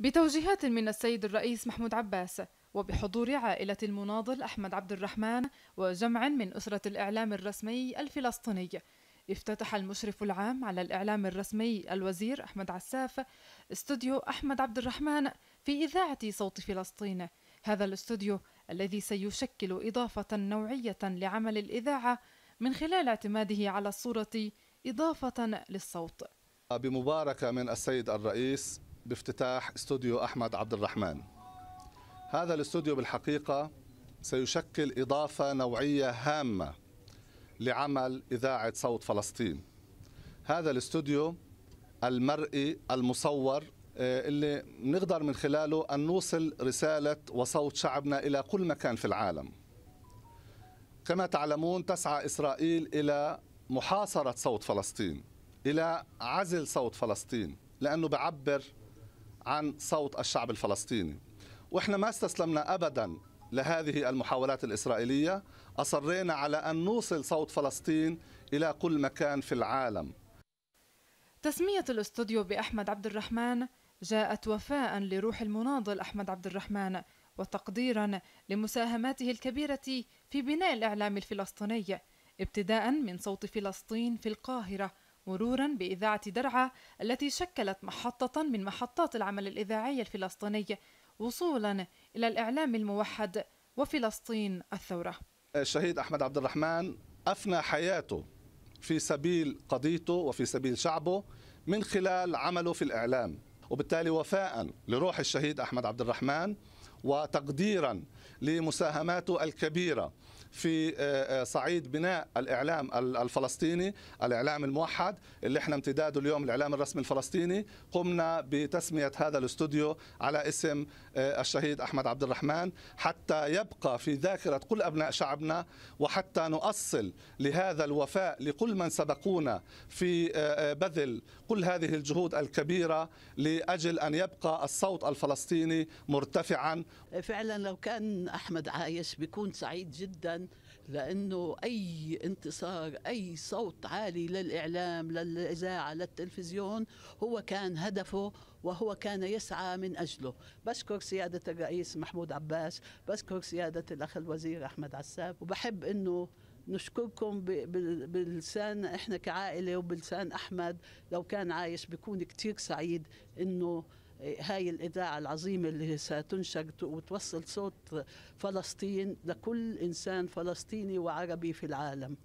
بتوجيهات من السيد الرئيس محمود عباس وبحضور عائلة المناضل أحمد عبد الرحمن وجمع من أسرة الإعلام الرسمي الفلسطيني افتتح المشرف العام على الإعلام الرسمي الوزير أحمد عساف استوديو أحمد عبد الرحمن في إذاعة صوت فلسطين هذا الاستوديو الذي سيشكل إضافة نوعية لعمل الإذاعة من خلال اعتماده على الصورة إضافة للصوت بمباركة من السيد الرئيس بافتتاح استوديو أحمد عبد الرحمن هذا الاستوديو بالحقيقة سيشكل إضافة نوعية هامة لعمل إذاعة صوت فلسطين هذا الاستوديو المرئي المصور آه، اللي نقدر من خلاله أن نوصل رسالة وصوت شعبنا إلى كل مكان في العالم كما تعلمون تسعى إسرائيل إلى محاصرة صوت فلسطين إلى عزل صوت فلسطين لأنه بعبر عن صوت الشعب الفلسطيني واحنا ما استسلمنا ابدا لهذه المحاولات الاسرائيليه اصرينا على ان نوصل صوت فلسطين الى كل مكان في العالم تسميه الاستوديو باحمد عبد الرحمن جاءت وفاء لروح المناضل احمد عبد الرحمن وتقديرا لمساهماته الكبيره في بناء الاعلام الفلسطيني ابتداء من صوت فلسطين في القاهره مرورا بإذاعة درعا التي شكلت محطة من محطات العمل الإذاعي الفلسطيني وصولا إلى الإعلام الموحد وفلسطين الثورة الشهيد أحمد عبد الرحمن أفنى حياته في سبيل قضيته وفي سبيل شعبه من خلال عمله في الإعلام وبالتالي وفاء لروح الشهيد أحمد عبد الرحمن وتقديرا لمساهماته الكبيره في آه، آه، صعيد بناء الاعلام الفلسطيني، الاعلام الموحد اللي احنا امتداده اليوم الاعلام الرسمي الفلسطيني، قمنا بتسميه هذا الاستوديو على اسم آه، الشهيد احمد عبد الرحمن حتى يبقى في ذاكره كل ابناء شعبنا وحتى نؤصل لهذا الوفاء لكل من سبقونا في بذل كل هذه الجهود الكبيره لاجل ان يبقى الصوت الفلسطيني مرتفعا فعلا لو كان احمد عايش بيكون سعيد جدا لانه اي انتصار اي صوت عالي للاعلام للاذاعه للتلفزيون هو كان هدفه وهو كان يسعى من اجله بشكر سياده الرئيس محمود عباس بشكر سياده الاخ الوزير احمد عساف وبحب انه نشكركم بلسان احنا كعائله وبلسان احمد لو كان عايش بيكون كتير سعيد انه هاي الإذاعة العظيمة اللي ستنشر وتوصل صوت فلسطين لكل إنسان فلسطيني وعربي في العالم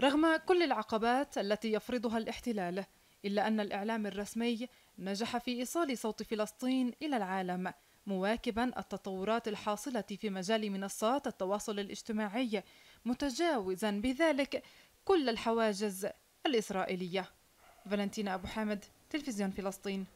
رغم كل العقبات التي يفرضها الاحتلال إلا أن الإعلام الرسمي نجح في إيصال صوت فلسطين إلى العالم مواكبا التطورات الحاصلة في مجال منصات التواصل الاجتماعي متجاوزا بذلك كل الحواجز الإسرائيلية فالنتينا أبو حامد تلفزيون فلسطين